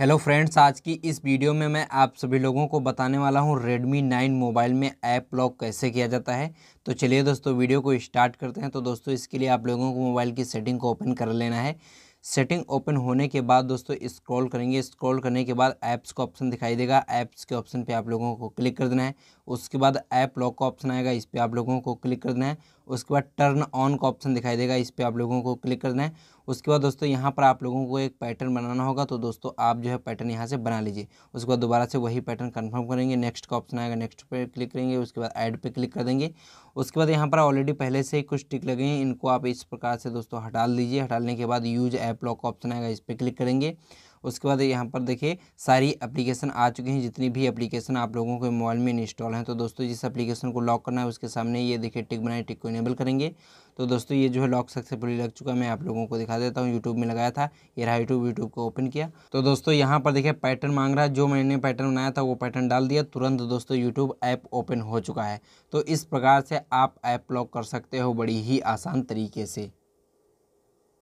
hello friends आज की इस वीडियो में मैं आप सभी लोगों को बताने वाला हूं Redmi 9 मोबाइल में ऐप लॉक कैसे किया जाता है तो चलिए दोस्तों वीडियो को स्टार्ट करते हैं तो दोस्तों इसके लिए आप लोगों को मोबाइल की सेटिंग को ओपन कर लेना है सेटिंग ओपन होने के बाद दोस्तों स्क्रॉल करेंगे स्क्रॉल करने के बाद ऐप्स का ऑप्शन दिखाई देगा ऐप्स के ऑप्शन पे आप लोगों को क्लिक कर देना है उसके बाद ऐप लॉक का ऑप्शन आएगा इस पर आप लोगों को क्लिक कर देना है उसके बाद टर्न ऑन का ऑप्शन दिखाई देगा इस पर आप लोगों को क्लिक कर देना है उसके बाद दोस्तों यहाँ पर आप लोगों को एक पैटर्न बनाना होगा तो दोस्तों आप जो है पैटर्न यहाँ से बना लीजिए उसके बाद दोबारा से वही पैटर्न कन्फर्म करेंगे नेक्स्ट का ऑप्शन आएगा नेक्स्ट पर क्लिक करेंगे उसके बाद ऐड पर क्लिक कर देंगे उसके बाद यहाँ पर ऑलरेडी पहले से कुछ टिक लगे हैं इनको आप इस प्रकार से दोस्तों हटा लीजिए हटाने के बाद यूज ऐप लॉक का ऑप्शन आएगा इस पर क्लिक करेंगे उसके बाद यहाँ पर देखिए सारी एप्लीकेशन आ चुके हैं जितनी भी एप्लीकेशन आप लोगों के मोबाइल में इंस्टॉल हैं तो दोस्तों जिस एप्लीकेशन को लॉक करना है उसके सामने ये देखिए टिक बनाए टिक को इनेबल करेंगे तो दोस्तों ये जो है लॉक सक्सेसफुली लग चुका है मैं आप लोगों को दिखा देता हूँ यूट्यूब में लगाया था ये रहा यूट्यूब यूट्यूब को ओपन किया तो दोस्तों यहाँ पर देखिए पैटर्न मांग रहा है जो मैंने पैटर्न बनाया था वो पैटर्न डाल दिया तुरंत दोस्तों यूट्यूब ऐप ओपन हो चुका है तो इस प्रकार से आप ऐप लॉक कर सकते हो बड़ी ही आसान तरीके से